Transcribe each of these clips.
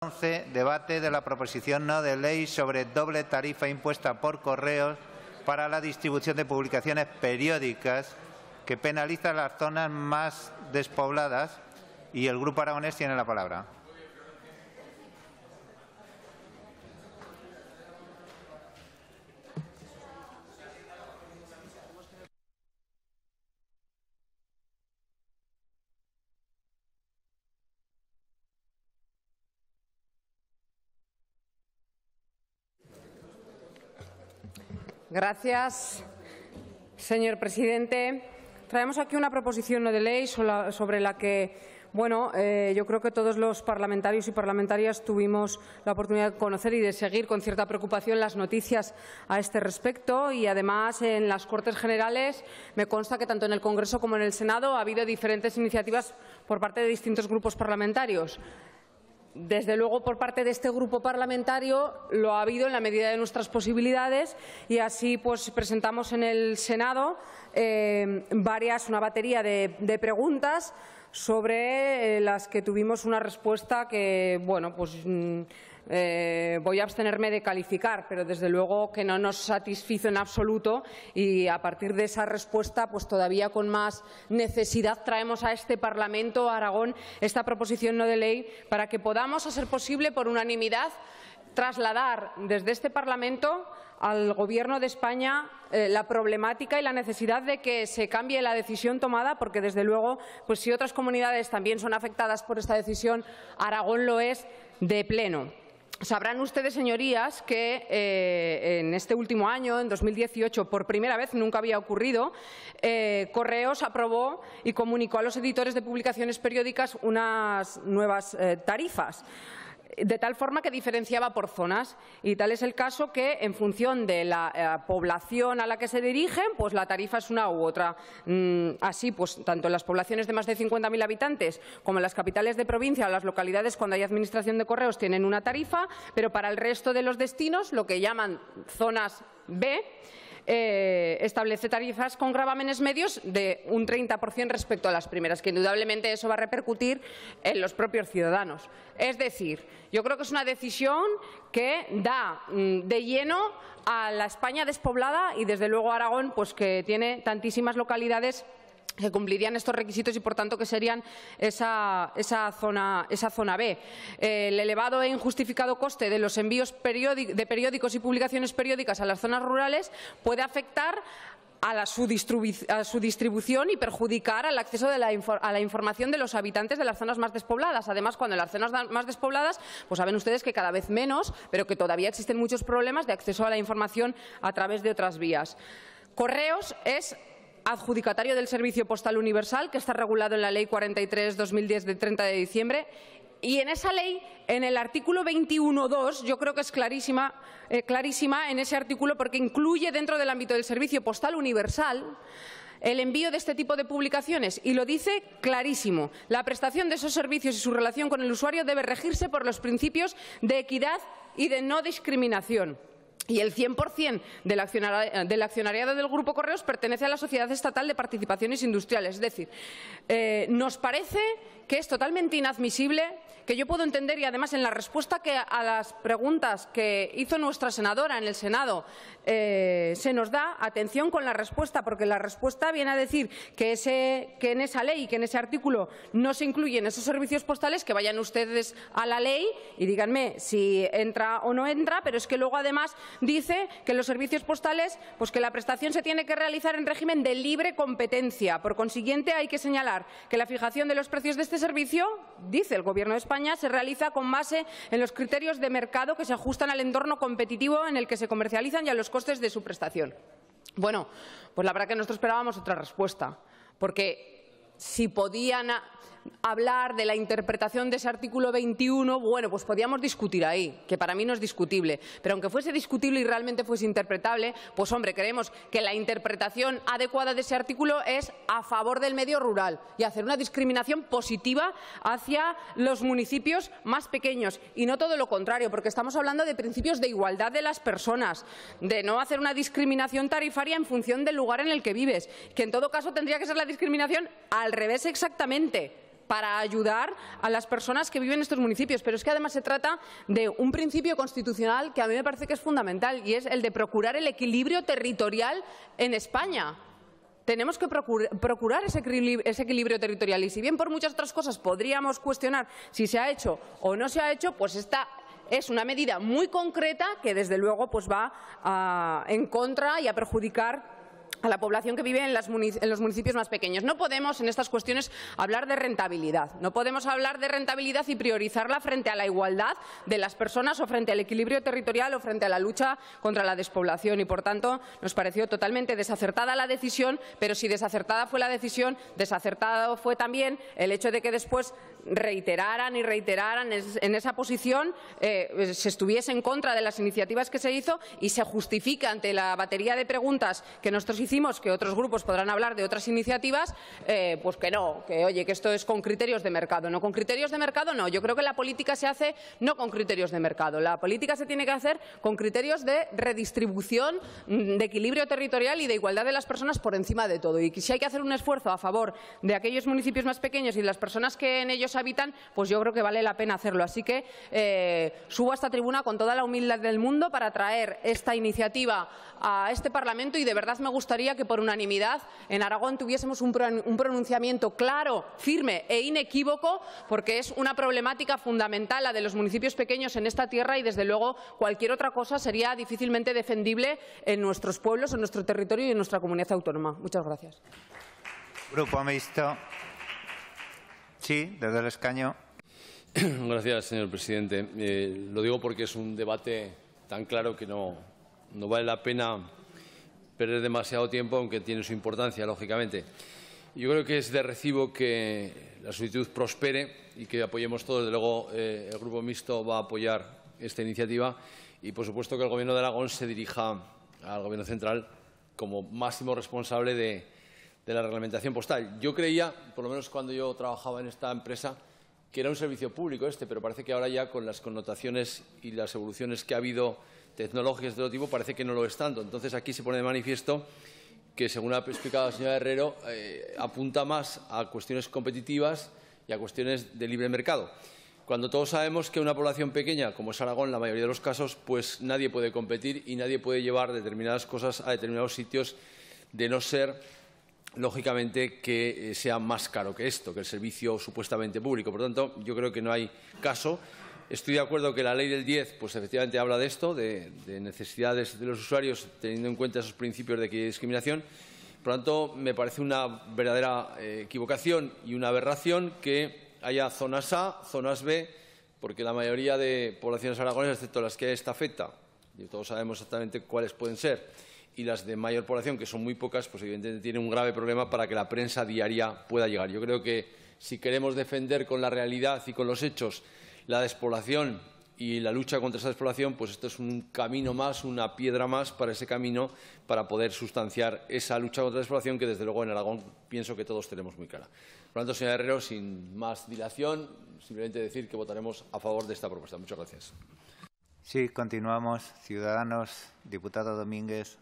11. Debate de la proposición no de ley sobre doble tarifa impuesta por correos para la distribución de publicaciones periódicas que penaliza las zonas más despobladas. Y el Grupo Aragonés tiene la palabra. Gracias, señor presidente. Traemos aquí una proposición de ley sobre la que bueno, eh, yo creo que todos los parlamentarios y parlamentarias tuvimos la oportunidad de conocer y de seguir con cierta preocupación las noticias a este respecto y, además, en las Cortes Generales me consta que tanto en el Congreso como en el Senado ha habido diferentes iniciativas por parte de distintos grupos parlamentarios. Desde luego, por parte de este grupo parlamentario lo ha habido en la medida de nuestras posibilidades y así pues, presentamos en el Senado eh, varias, una batería de, preguntas sobre eh, las que tuvimos una respuesta que, bueno, pues. Mm, eh, voy a abstenerme de calificar, pero desde luego que no nos satisfizo en absoluto y a partir de esa respuesta, pues todavía con más necesidad traemos a este Parlamento, a Aragón, esta proposición no de ley para que podamos, hacer posible, por unanimidad, trasladar desde este Parlamento al Gobierno de España eh, la problemática y la necesidad de que se cambie la decisión tomada, porque desde luego, pues si otras comunidades también son afectadas por esta decisión, Aragón lo es de pleno. Sabrán ustedes, señorías, que eh, en este último año, en 2018, por primera vez, nunca había ocurrido, eh, Correos aprobó y comunicó a los editores de publicaciones periódicas unas nuevas eh, tarifas de tal forma que diferenciaba por zonas. Y tal es el caso que, en función de la eh, población a la que se dirigen, pues la tarifa es una u otra. Mm, así, pues tanto en las poblaciones de más de 50.000 habitantes como en las capitales de provincia o las localidades cuando hay administración de correos tienen una tarifa, pero para el resto de los destinos, lo que llaman zonas B, eh, establece tarifas con gravámenes medios de un 30% respecto a las primeras, que indudablemente eso va a repercutir en los propios ciudadanos. Es decir, yo creo que es una decisión que da mm, de lleno a la España despoblada y desde luego a Aragón, pues que tiene tantísimas localidades que cumplirían estos requisitos y, por tanto, que serían esa, zona, B. El elevado e injustificado coste de los envíos de periódicos y publicaciones periódicas a las zonas rurales puede afectar a, su distribución y perjudicar al acceso a la información de los habitantes de las zonas más despobladas. Además, cuando en las zonas más despobladas, pues saben ustedes que cada vez menos, pero que todavía existen muchos problemas de acceso a la información a través de otras vías. Correos es adjudicatario del Servicio Postal Universal, que está regulado en la Ley 43-2010 de 30 de diciembre, y en esa ley, en el artículo 21.2, yo creo que es eh, clarísima en ese artículo porque incluye dentro del ámbito del servicio postal universal el envío de este tipo de publicaciones y lo dice clarísimo. La prestación de esos servicios y su relación con el usuario debe regirse por los principios de equidad y de no discriminación y el 100% eh, del accionariado del Grupo Correos pertenece a la Sociedad Estatal de Participaciones Industriales. Es decir, eh, nos parece que es totalmente inadmisible, que yo puedo entender y además en la respuesta que a las preguntas que hizo nuestra senadora en el Senado eh, se nos da atención con la respuesta, porque la respuesta viene a decir que, que en esa ley, que en ese artículo no se incluyen esos servicios postales, que vayan ustedes a la ley y díganme si entra o no entra, pero es que luego además dice que los servicios postales, pues que la prestación se tiene que realizar en régimen de libre competencia. Por consiguiente, hay que señalar que la fijación de los precios de este servicio, dice el Gobierno de España, se realiza con base en los criterios de mercado que se ajustan al entorno competitivo en el que se comercializan y a los costes de su prestación. Bueno, pues la verdad que nosotros esperábamos otra respuesta, porque si podían hablar de la interpretación de ese artículo 21, bueno, pues podíamos discutir ahí, que para mí no es discutible. Pero aunque fuese discutible y realmente fuese interpretable, pues hombre, creemos que la interpretación adecuada de ese artículo es a favor del medio rural y hacer una discriminación positiva hacia los municipios más pequeños y no todo lo contrario, porque estamos hablando de principios de igualdad de las personas, de no hacer una discriminación tarifaria en función del lugar en el que vives, que en todo caso tendría que ser la discriminación al revés exactamente para ayudar a las personas que viven en estos municipios. Pero es que además se trata de un principio constitucional que a mí me parece que es fundamental y es el de procurar el equilibrio territorial en España tenemos que procurar ese equilibrio, territorial. Y si bien por muchas otras cosas podríamos cuestionar si se ha hecho o no se ha hecho, pues esta es una medida muy concreta que desde luego pues va ah, en contra y a perjudicar a la población que vive en, los municipios más pequeños. No podemos en estas cuestiones hablar de rentabilidad. No podemos hablar de rentabilidad y priorizarla frente a la igualdad de las personas o frente al equilibrio territorial o frente a la lucha contra la despoblación. Y, por tanto, nos pareció totalmente desacertada la decisión, pero si desacertada fue la decisión, desacertado fue también el hecho de que después reiteraran y reiteraran en esa posición, eh, se estuviese en contra de las iniciativas que se hizo y se justifica ante la batería de preguntas que nosotros hicimos, que otros grupos podrán hablar de otras iniciativas, eh, pues que no, que oye, que esto es con criterios de mercado. No, con criterios de mercado no. Yo creo que la política se hace no con criterios de mercado. La política se tiene que hacer con criterios de redistribución, mm, de equilibrio territorial y de igualdad de las personas por encima de todo. Y si hay que hacer un esfuerzo a favor de aquellos municipios más pequeños y de las personas que en ellos habitan, pues yo creo que vale la pena hacerlo. Así que eh, subo a esta tribuna con toda la humildad del mundo para traer esta iniciativa a este Parlamento y de verdad me gustaría que por unanimidad en Aragón tuviésemos un, pronunciamiento claro, firme e inequívoco, porque es una problemática fundamental la de los municipios pequeños en esta tierra y desde luego cualquier otra cosa sería difícilmente defendible en nuestros pueblos, en nuestro territorio y en nuestra comunidad autónoma. Muchas gracias. Grupo Sí, desde el escaño. Gracias, señor presidente. Eh, lo digo porque es un debate tan claro que no, vale la pena perder demasiado tiempo, aunque tiene su importancia, lógicamente. Yo creo que es de recibo que la solicitud prospere y que apoyemos todos. Desde luego, eh, el Grupo Mixto va a apoyar esta iniciativa y, por supuesto, que el Gobierno de Aragón se dirija al Gobierno central como máximo responsable de, de la reglamentación postal. Yo creía, por lo menos cuando yo trabajaba en esta empresa, que era un servicio público este, pero parece que ahora ya con las connotaciones y las evoluciones que ha habido tecnológicas de otro tipo, parece que no lo es tanto. Entonces aquí se pone de manifiesto que, según ha explicado la señora Herrero, eh, apunta más a cuestiones competitivas y a cuestiones de libre mercado. Cuando todos sabemos que una población pequeña, como es Aragón, en la mayoría de los casos, pues nadie puede competir y nadie puede llevar determinadas cosas a determinados sitios de no ser lógicamente, que eh, sea más caro que esto, que el servicio supuestamente público. Por tanto, yo creo que no hay caso. Estoy de acuerdo que la ley del 10, pues efectivamente habla de esto, de, necesidades de los usuarios, teniendo en cuenta esos principios de discriminación. Por tanto, me parece una verdadera eh, equivocación y una aberración que haya zonas A, zonas B, porque la mayoría de poblaciones aragonesas, excepto las que esta afecta, y todos sabemos exactamente cuáles pueden ser, y las de mayor población, que son muy pocas, pues evidentemente tienen un grave problema para que la prensa diaria pueda llegar. Yo creo que si queremos defender con la realidad y con los hechos la despoblación y la lucha contra esa despoblación, pues esto es un camino más, una piedra más para ese camino, para poder sustanciar esa lucha contra la despoblación que, desde luego, en Aragón pienso que todos tenemos muy cara. Por lo tanto, señor Herrero, sin más dilación, simplemente decir que votaremos a favor de esta propuesta. Muchas gracias. Sí, continuamos. Ciudadanos, diputado Domínguez.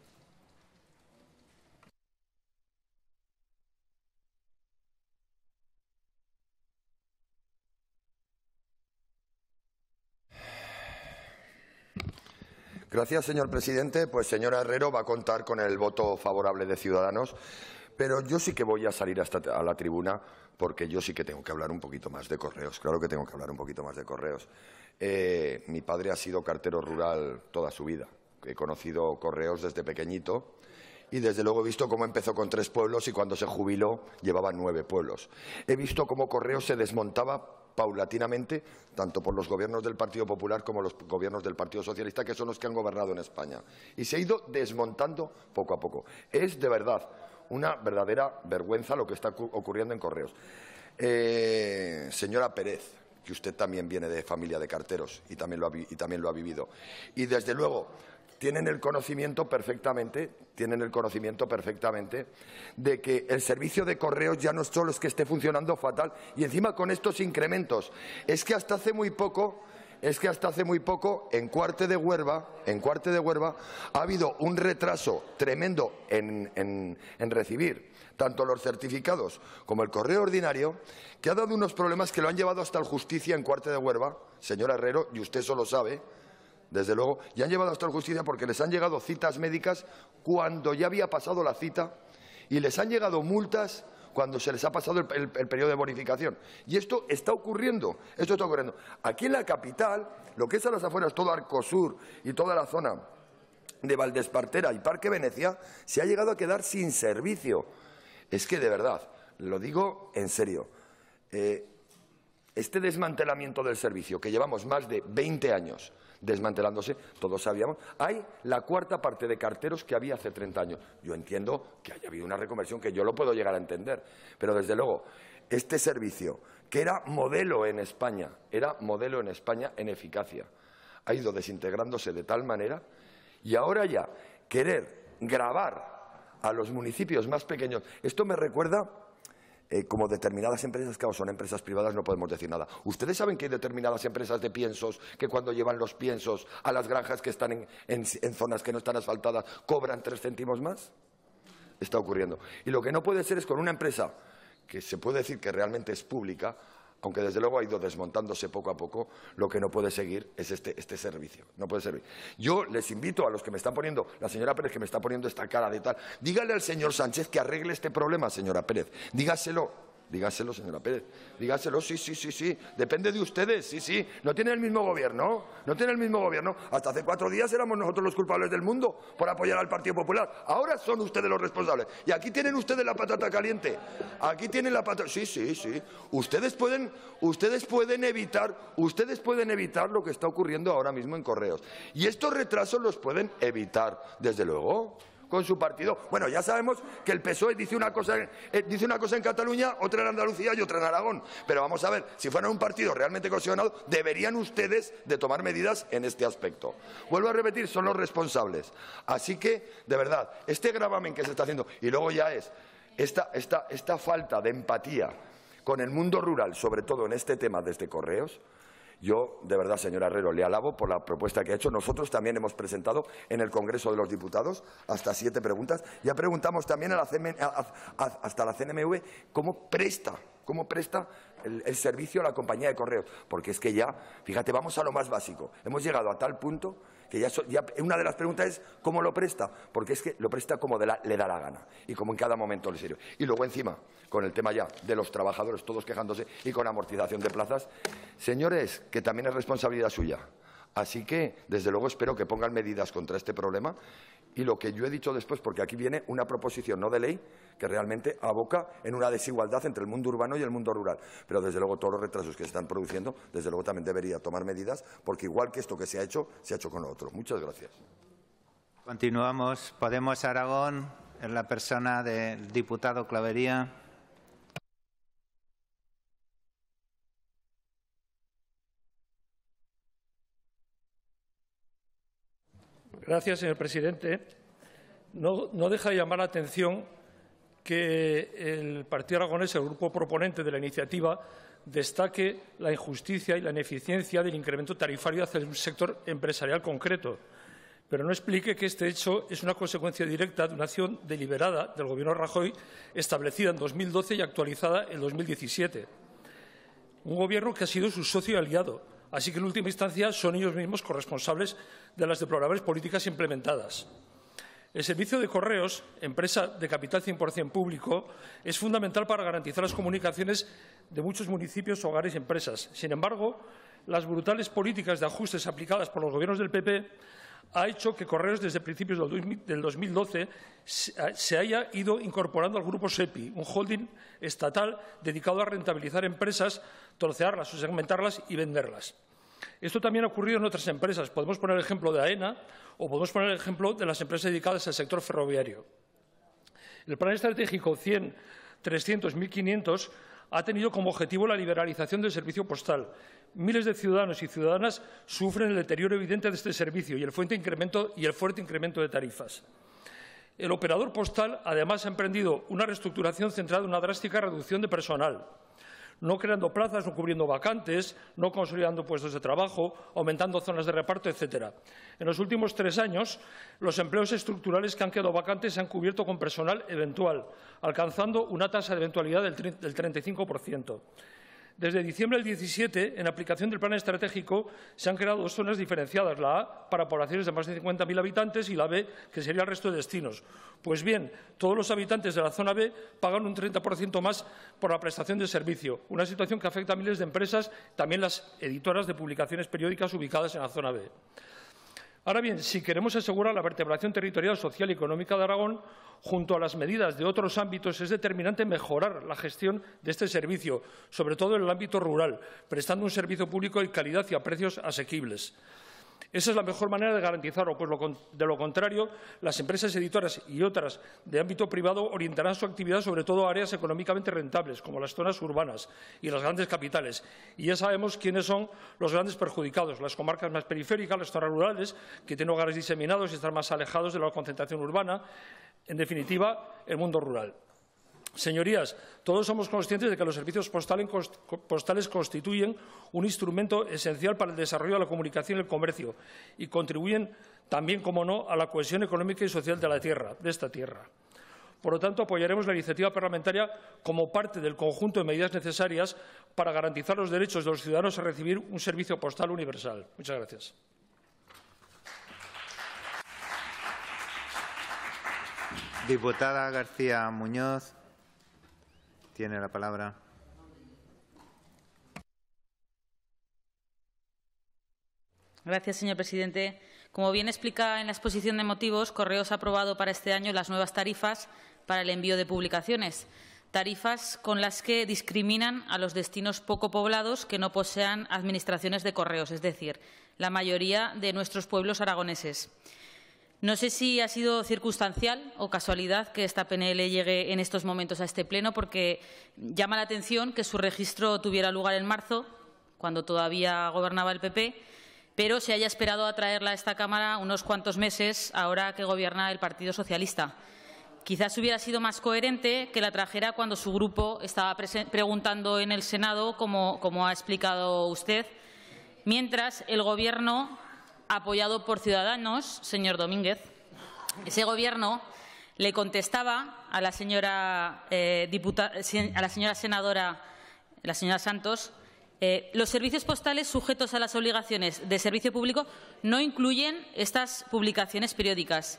Gracias, señor presidente. Pues señora Herrero va a contar con el voto favorable de Ciudadanos, pero yo sí que voy a salir a la tribuna porque yo sí que tengo que hablar un poquito más de correos. Claro que tengo que hablar un poquito más de correos. Eh, mi padre ha sido cartero rural toda su vida. He conocido correos desde pequeñito y desde luego he visto cómo empezó con tres pueblos y cuando se jubiló llevaba nueve pueblos. He visto cómo Correos se desmontaba paulatinamente, tanto por los gobiernos del Partido Popular como los gobiernos del Partido Socialista, que son los que han gobernado en España. Y se ha ido desmontando poco a poco. Es de verdad una verdadera vergüenza lo que está ocurriendo en Correos. Eh, señora Pérez, que usted también viene de familia de carteros y también lo ha, y también lo ha vivido. Y desde luego, tienen el conocimiento perfectamente, tienen el conocimiento perfectamente de que el servicio de correos ya no solo es que esté funcionando fatal y encima con estos incrementos. Es que hasta hace muy poco es que hasta hace muy poco en Cuarte de Huerva, en Cuarte de Huerva ha habido un retraso tremendo en, recibir tanto los certificados como el correo ordinario, que ha dado unos problemas que lo han llevado hasta la justicia en Cuarte de Huerva, señor Herrero, y usted solo sabe, desde luego, ya han llevado hasta la justicia porque les han llegado citas médicas cuando ya había pasado la cita y les han llegado multas cuando se les ha pasado el, periodo de bonificación. Y esto está ocurriendo, esto está ocurriendo. Aquí en la capital, lo que es a las afueras, todo Arcosur y toda la zona de Valdespartera y Parque Venecia, se ha llegado a quedar sin servicio. Es que de verdad, lo digo en serio. Eh, este desmantelamiento del servicio, que llevamos más de 20 años desmantelándose, todos sabíamos, hay la cuarta parte de carteros que había hace 30 años. Yo entiendo que haya habido una reconversión, que yo lo puedo llegar a entender, pero desde luego, este servicio, que era modelo en España, era modelo en España en eficacia, ha ido desintegrándose de tal manera y ahora ya querer grabar a los municipios más pequeños. Esto me recuerda eh, como determinadas empresas, claro, son empresas privadas, no podemos decir nada. Ustedes saben que hay determinadas empresas de piensos que cuando llevan los piensos a las granjas que están en zonas que no están asfaltadas cobran tres céntimos más. Está ocurriendo. Y lo que no puede ser es con una empresa que se puede decir que realmente es pública, aunque desde luego ha ido desmontándose poco a poco, lo que no puede seguir es este, este, servicio. No puede servir. Yo les invito a los que me están poniendo, la señora Pérez que me está poniendo esta cara de tal, dígale al señor Sánchez que arregle este problema, señora Pérez. Dígaselo. Dígaselo, señora Pérez. Dígaselo, sí, sí, sí, sí. Depende de ustedes, sí, sí. No tiene el mismo gobierno, no tiene el mismo gobierno. Hasta hace cuatro días éramos nosotros los culpables del mundo por apoyar al Partido Popular. Ahora son ustedes los responsables. Y aquí tienen ustedes la patata caliente. Aquí tienen la patata... Sí, sí, sí. Ustedes pueden, ustedes pueden evitar, ustedes pueden evitar lo que está ocurriendo ahora mismo en Correos. Y estos retrasos los pueden evitar, desde luego con su partido. Bueno, ya sabemos que el PSOE eh, dice una cosa, en Cataluña, otra en Andalucía y otra en Aragón. Pero vamos a ver, si fueran un partido realmente cohesionado, deberían ustedes de tomar medidas en este aspecto. Vuelvo a repetir, son los responsables. Así que, de verdad, este gravamen que se está haciendo, y luego ya es esta, esta falta de empatía con el mundo rural, sobre todo en este tema desde Correos, yo, de verdad, señor Herrero, le alabo por la propuesta que ha hecho. Nosotros también hemos presentado en el Congreso de los Diputados hasta siete preguntas. Ya preguntamos también a hasta la CNMV cómo presta, cómo presta el, el, servicio a la compañía de correos. Porque es que ya, fíjate, vamos a lo más básico. Hemos llegado a tal punto una de las preguntas es cómo lo presta, porque es que lo presta como le da la gana y como en cada momento le sirve. Y luego encima, con el tema ya de los trabajadores todos quejándose y con amortización de plazas, señores, que también es responsabilidad suya. Así que, desde luego, espero que pongan medidas contra este problema y lo que yo he dicho después, porque aquí viene una proposición no de ley que realmente aboca en una desigualdad entre el mundo urbano y el mundo rural. Pero desde luego todos los retrasos que se están produciendo, desde luego también debería tomar medidas, porque igual que esto que se ha hecho, se ha hecho con lo otro. Muchas gracias. Continuamos. Podemos Aragón, en la persona del diputado Clavería. Gracias, señor presidente. No, deja de llamar la atención que el Partido Aragonés, el grupo proponente de la iniciativa, destaque la injusticia y la ineficiencia del incremento tarifario hacia un sector empresarial concreto, pero no explique que este hecho es una consecuencia directa de una acción deliberada del Gobierno Rajoy establecida en 2012 y actualizada en 2017. Un Gobierno que ha sido su socio y aliado, Así que, en última instancia, son ellos mismos corresponsables de las deplorables políticas implementadas. El servicio de correos, empresa de capital 100% público, es fundamental para garantizar las comunicaciones de muchos municipios, hogares y empresas. Sin embargo, las brutales políticas de ajustes aplicadas por los gobiernos del PP ha hecho que Correos desde principios del 2012 eh, se haya ido incorporando al grupo SEPI, un holding estatal dedicado a rentabilizar empresas trocearlas o segmentarlas y venderlas. Esto también ha ocurrido en otras empresas. Podemos poner el ejemplo de AENA o podemos poner el ejemplo de las empresas dedicadas al sector ferroviario. El plan estratégico 100, 300, 1500 ha tenido como objetivo la liberalización del servicio postal. Miles de ciudadanos y ciudadanas sufren el deterioro evidente de este servicio y el fuerte incremento, y el fuerte incremento de tarifas. El operador postal, además, ha emprendido una reestructuración centrada en una drástica reducción de personal no creando plazas no cubriendo vacantes, no consolidando puestos de trabajo, aumentando zonas de reparto, etcétera. En los últimos tres años, los empleos estructurales que han quedado vacantes se han cubierto con personal eventual, alcanzando una tasa de eventualidad del 35%. Desde diciembre del 17, en aplicación del plan estratégico, se han creado dos zonas diferenciadas, la A para poblaciones de más de 50.000 habitantes y la B, que sería el resto de destinos. Pues bien, todos los habitantes de la zona B pagan un 30% más por la prestación de servicio, una situación que afecta a miles de empresas, también las editoras de publicaciones periódicas ubicadas en la zona B. Ahora bien, si queremos asegurar la vertebración territorial, social y económica de Aragón, junto a las medidas de otros ámbitos, es determinante mejorar la gestión de este servicio, sobre todo en el ámbito rural, prestando un servicio público de calidad y a precios asequibles. Esa es la mejor manera de garantizarlo, pues de lo contrario, las empresas editoras y otras de ámbito privado orientarán su actividad sobre todo a áreas económicamente rentables, como las zonas urbanas y las grandes capitales. Y ya sabemos quiénes son los grandes perjudicados, las comarcas más periféricas, las zonas rurales, que tienen hogares diseminados y están más alejados de la concentración urbana, en definitiva, el mundo rural. Señorías, todos somos conscientes de que los servicios postales constituyen un instrumento esencial para el desarrollo de la comunicación y el comercio y contribuyen también, como no, a la cohesión económica y social de la tierra, de esta tierra. Por lo tanto, apoyaremos la iniciativa parlamentaria como parte del conjunto de medidas necesarias para garantizar los derechos de los ciudadanos a recibir un servicio postal universal. Muchas gracias. Diputada García Muñoz. Tiene la palabra. Gracias, señor presidente. Como bien explica en la exposición de motivos, Correos ha aprobado para este año las nuevas tarifas para el envío de publicaciones, tarifas con las que discriminan a los destinos poco poblados que no posean administraciones de correos, es decir, la mayoría de nuestros pueblos aragoneses. No sé si ha sido circunstancial o casualidad que esta PNL llegue en estos momentos a este Pleno, porque llama la atención que su registro tuviera lugar en marzo, cuando todavía gobernaba el PP, pero se haya esperado a traerla a esta Cámara unos cuantos meses ahora que gobierna el Partido Socialista. Quizás hubiera sido más coherente que la trajera cuando su grupo estaba preguntando en el Senado, como, como ha explicado usted, mientras el Gobierno apoyado por Ciudadanos, señor Domínguez. Ese Gobierno le contestaba a la señora, eh, a la señora senadora, la señora Santos, eh, los servicios postales sujetos a las obligaciones de servicio público no incluyen estas publicaciones periódicas.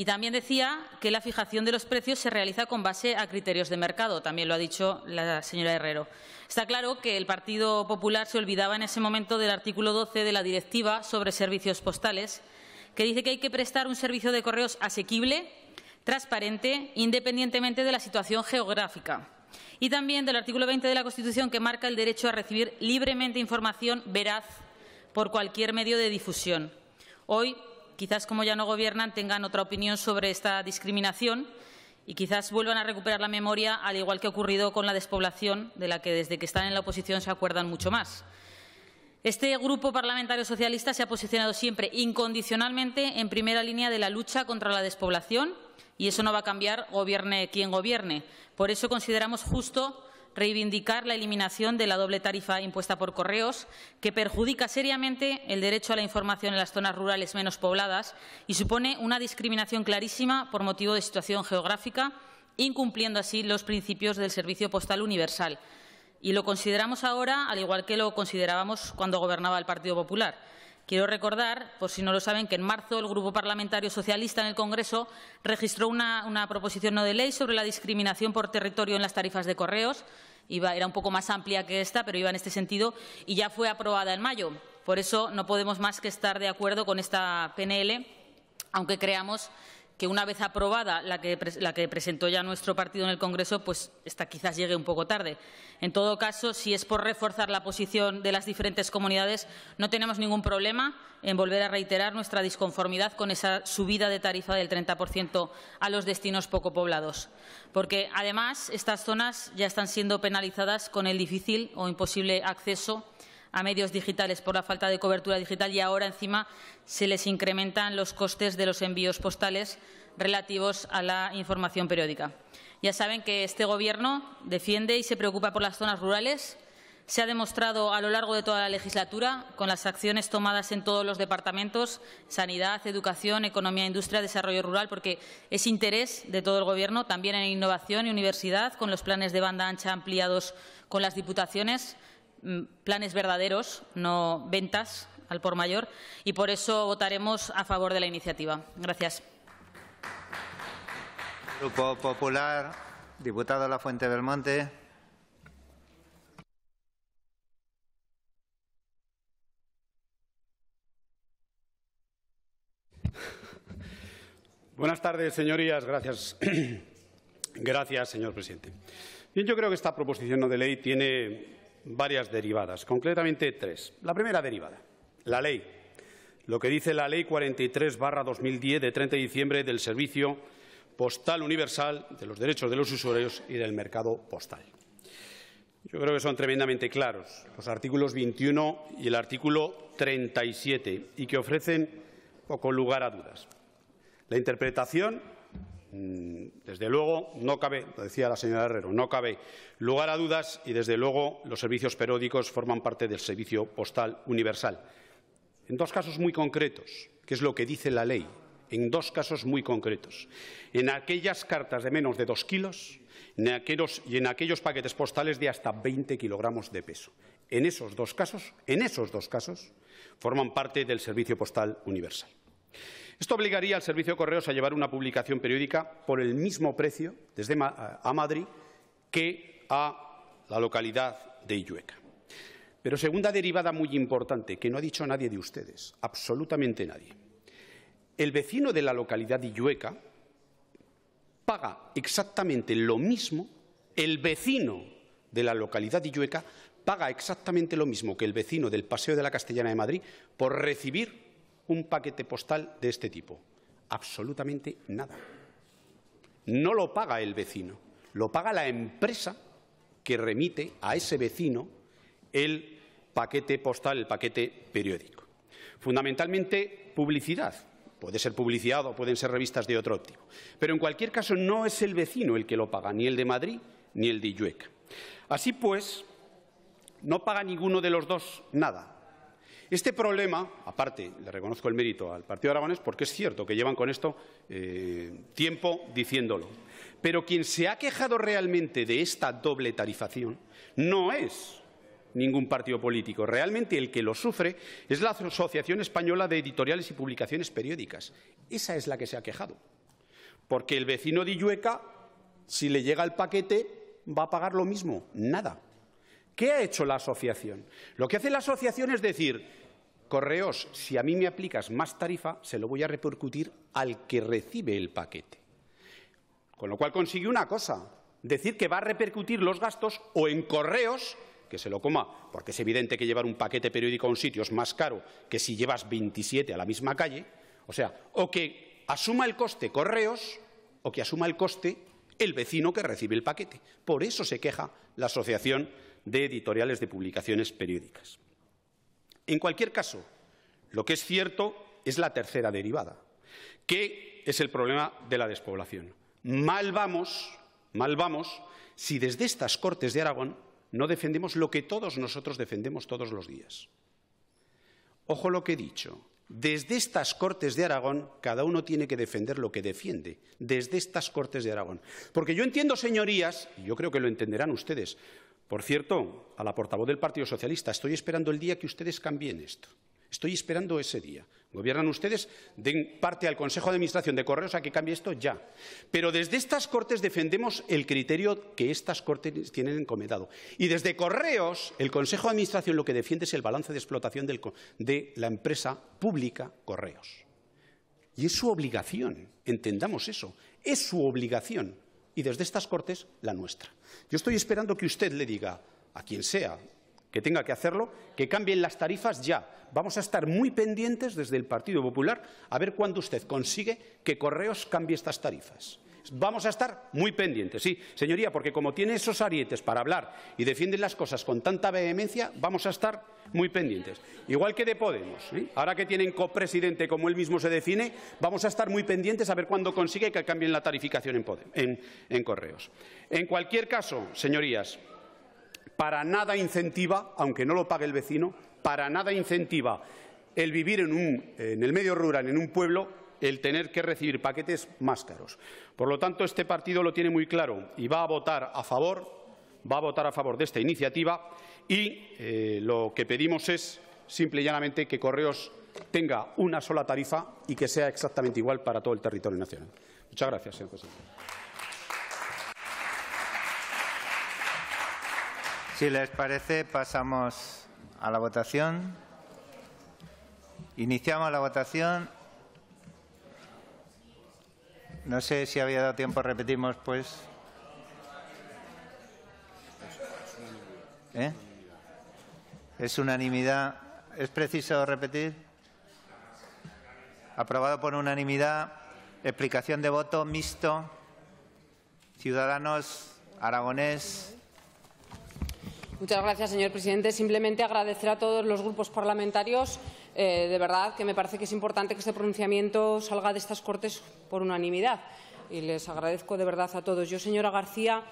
Y también decía que la fijación de los precios se realiza con base a criterios de mercado, también lo ha dicho la señora Herrero. Está claro que el Partido Popular se olvidaba en ese momento del artículo 12 de la Directiva sobre Servicios Postales, que dice que hay que prestar un servicio de correos asequible, transparente, independientemente de la situación geográfica. Y también del artículo 20 de la Constitución, que marca el derecho a recibir libremente información veraz por cualquier medio de difusión. Hoy Quizás, como ya no gobiernan, tengan otra opinión sobre esta discriminación y quizás vuelvan a recuperar la memoria, al igual que ha ocurrido con la despoblación, de la que desde que están en la oposición se acuerdan mucho más. Este Grupo Parlamentario Socialista se ha posicionado siempre incondicionalmente en primera línea de la lucha contra la despoblación y eso no va a cambiar, gobierne quien gobierne. Por eso consideramos justo reivindicar la eliminación de la doble tarifa impuesta por correos, que perjudica seriamente el derecho a la información en las zonas rurales menos pobladas y supone una discriminación clarísima por motivo de situación geográfica, incumpliendo así los principios del servicio postal universal. Y lo consideramos ahora, al igual que lo considerábamos cuando gobernaba el Partido Popular. Quiero recordar, por si no lo saben, que en marzo el Grupo Parlamentario Socialista en el Congreso registró una, proposición no de ley sobre la discriminación por territorio en las tarifas de correos, era un poco más amplia que esta, pero iba en este sentido, y ya fue aprobada en mayo. Por eso no podemos más que estar de acuerdo con esta PNL, aunque creamos que una vez aprobada la que, presentó ya nuestro partido en el Congreso, pues quizás llegue un poco tarde. En todo caso, si es por reforzar la posición de las diferentes comunidades, no tenemos ningún problema en volver a reiterar nuestra disconformidad con esa subida de tarifa del 30% a los destinos poco poblados. Porque, además, estas zonas ya están siendo penalizadas con el difícil o imposible acceso a medios digitales por la falta de cobertura digital y ahora encima se les incrementan los costes de los envíos postales relativos a la información periódica. Ya saben que este Gobierno defiende y se preocupa por las zonas rurales. Se ha demostrado a lo largo de toda la legislatura, con las acciones tomadas en todos los departamentos, sanidad, educación, economía, industria, desarrollo rural, porque es interés de todo el Gobierno, también en innovación y universidad, con los planes de banda ancha ampliados con las diputaciones, Mm, planes verdaderos, no ventas al por mayor, y por eso votaremos a favor de la iniciativa. Gracias. Grupo Popular, diputada La Fuente del Monte. Buenas tardes, señorías. Gracias. Gracias, señor presidente. yo creo que esta proposición no de ley tiene varias derivadas, concretamente tres. La primera derivada, la ley. Lo que dice la Ley 43-2010 de 30 de diciembre del Servicio Postal Universal de los Derechos de los Usuarios y del Mercado Postal. Yo creo que son tremendamente claros los artículos 21 y el artículo 37 y que ofrecen poco lugar a dudas. La interpretación Mm, desde luego, no cabe, lo decía la señora Herrero, no cabe lugar a dudas y, desde luego, los servicios periódicos forman parte del servicio postal universal. En dos casos muy concretos, que es lo que dice la ley, en dos casos muy concretos. En aquellas cartas de menos de dos kilos y en aquellos paquetes postales de hasta 20 kilogramos de peso. En esos dos casos, en esos dos casos, forman parte del servicio postal universal. Esto obligaría al servicio de correos a llevar una publicación periódica por el mismo precio desde a Madrid que a la localidad de Illueca. Pero segunda derivada muy importante, que no ha dicho nadie de ustedes, absolutamente nadie. El vecino de la localidad de paga exactamente lo mismo, el vecino de la localidad de Illueca paga exactamente lo mismo que el vecino del Paseo de la Castellana de Madrid por recibir un paquete postal de este tipo? Absolutamente nada. No lo paga el vecino, lo paga la empresa que remite a ese vecino el paquete postal, el paquete periódico. Fundamentalmente, publicidad. Puede ser publicidad o pueden ser revistas de otro tipo. Pero en cualquier caso, no es el vecino el que lo paga, ni el de Madrid ni el de Illueca. Así pues, no paga ninguno de los dos nada, este problema, aparte, le reconozco el mérito al Partido Aragonés porque es cierto que llevan con esto eh, tiempo diciéndolo. Pero quien se ha quejado realmente de esta doble tarifación no es ningún partido político. Realmente el que lo sufre es la Asociación Española de Editoriales y Publicaciones Periódicas. Esa es la que se ha quejado. Porque el vecino de Illueca, si le llega el paquete, va a pagar lo mismo. Nada. ¿Qué ha hecho la asociación? Lo que hace la asociación es decir, correos, si a mí me aplicas más tarifa, se lo voy a repercutir al que recibe el paquete. Con lo cual consigue una cosa, decir que va a repercutir los gastos o en correos que se lo coma, porque es evidente que llevar un paquete periódico a un sitio es más caro que si llevas 27 a la misma calle, o sea, o que asuma el coste correos o que asuma el coste el vecino que recibe el paquete. Por eso se queja la asociación de editoriales de publicaciones periódicas. En cualquier caso, lo que es cierto es la tercera derivada, que es el problema de la despoblación. Mal vamos, mal vamos si desde estas Cortes de Aragón no defendemos lo que todos nosotros defendemos todos los días. Ojo lo que he dicho. Desde estas Cortes de Aragón, cada uno tiene que defender lo que defiende, desde estas Cortes de Aragón. Porque yo entiendo, señorías, y yo creo que lo entenderán ustedes, por cierto, a la portavoz del Partido Socialista, estoy esperando el día que ustedes cambien esto. Estoy esperando ese día. Gobiernan ustedes, den parte al Consejo de Administración de Correos a que cambie esto ya. Pero desde estas Cortes defendemos el criterio que estas Cortes tienen encomendado. Y desde Correos, el Consejo de Administración lo que defiende es el balance de explotación de la empresa pública Correos. Y es su obligación, entendamos eso, es su obligación y desde estas Cortes la nuestra. Yo estoy esperando que usted le diga a quien sea que tenga que hacerlo, que cambien las tarifas ya. Vamos a estar muy pendientes desde el Partido Popular a ver cuándo usted consigue que Correos cambie estas tarifas. Vamos a estar muy pendientes, sí, señoría, porque como tiene esos arietes para hablar y defienden las cosas con tanta vehemencia, vamos a estar muy pendientes. Igual que de Podemos, ¿eh? ahora que tienen copresidente como él mismo se define, vamos a estar muy pendientes a ver cuándo consigue que cambien la tarificación en, Correos. En cualquier caso, señorías, para nada incentiva, aunque no lo pague el vecino, para nada incentiva el vivir en el medio rural, en un pueblo el tener que recibir paquetes más caros. Por lo tanto, este partido lo tiene muy claro y va a votar a favor, va a votar a favor de esta iniciativa y eh, lo que pedimos es simple y llanamente que Correos tenga una sola tarifa y que sea exactamente igual para todo el territorio nacional. Muchas gracias, señor presidente. Si les parece, pasamos a la votación. Iniciamos la votación. No sé si había dado tiempo, repetimos, pues. ¿Eh? Es unanimidad. ¿Es preciso repetir? Aprobado por unanimidad. Explicación de voto mixto. Ciudadanos, aragonés, Muchas gracias, señor presidente. Simplemente agradecer a todos los grupos parlamentarios eh, de verdad que me parece que es importante que este pronunciamiento salga de estas Cortes por unanimidad. Y les agradezco de verdad a todos. Yo, señora García,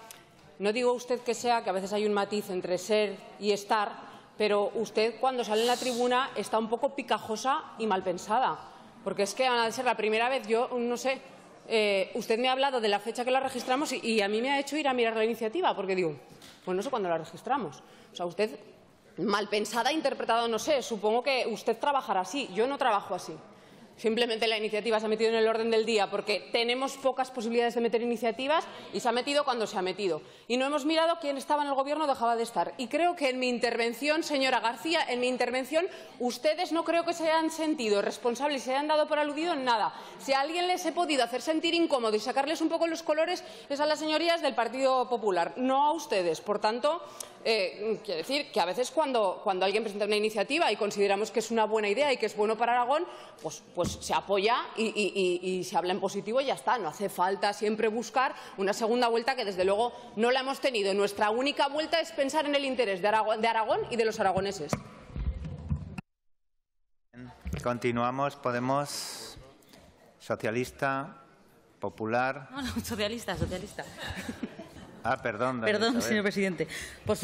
no digo usted que sea, que a veces hay un matiz entre ser y estar, pero usted cuando sale en la tribuna está un poco picajosa y mal pensada. Porque es que a ser la primera vez, yo no sé, eh, usted me ha hablado de la fecha que la registramos y, y, a mí me ha hecho ir a mirar la iniciativa, porque digo, pues no sé cuándo la registramos. O sea, usted mal pensada, interpretada, no sé, supongo que usted trabajará así, yo no trabajo así. Simplemente la iniciativa se ha metido en el orden del día porque tenemos pocas posibilidades de meter iniciativas y se ha metido cuando se ha metido. Y no hemos mirado quién estaba en el Gobierno dejaba de estar. Y creo que en mi intervención, señora García, en mi intervención, ustedes no creo que se hayan sentido responsables y se hayan dado por aludido en nada. Si a alguien les he podido hacer sentir incómodo y sacarles un poco los colores es a las señorías del Partido Popular, no a ustedes. Por tanto, eh, quiero decir que a veces cuando, cuando alguien presenta una iniciativa y consideramos que es una buena idea y que es bueno para Aragón, pues, pues se apoya y, se habla en positivo y ya está. No hace falta siempre buscar una segunda vuelta que desde luego no la hemos tenido. Nuestra única vuelta es pensar en el interés de Aragón, de Aragón y de los aragoneses. Continuamos. Podemos. Socialista. Popular. socialista, socialista. Ah, perdón. señor presidente. Por,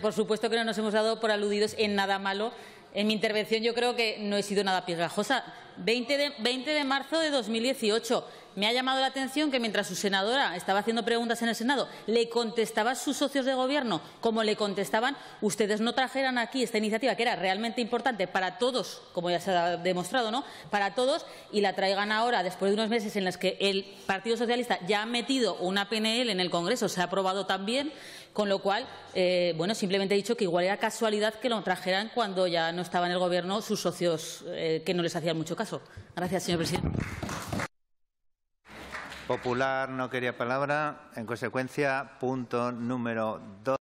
por supuesto que no nos hemos dado por aludidos en nada malo. En mi intervención yo creo que no he sido nada pegajosa. 20 de, 20 de marzo de 2018 me ha llamado la atención que mientras su senadora estaba haciendo preguntas en el Senado, le contestaba a sus socios de Gobierno como le contestaban, ustedes no trajeran aquí esta iniciativa que era realmente importante para todos, como ya se ha demostrado, ¿no? Para todos, y la traigan ahora, después de unos meses en los que el Partido Socialista ya ha metido una PNL en el Congreso, se ha aprobado también, con lo cual, eh, bueno, simplemente he dicho que igual era casualidad que lo trajeran cuando ya no estaba en el Gobierno sus socios eh, que no les hacían mucho caso. Gracias, señor presidente. Popular no quería palabra. En consecuencia, punto número dos.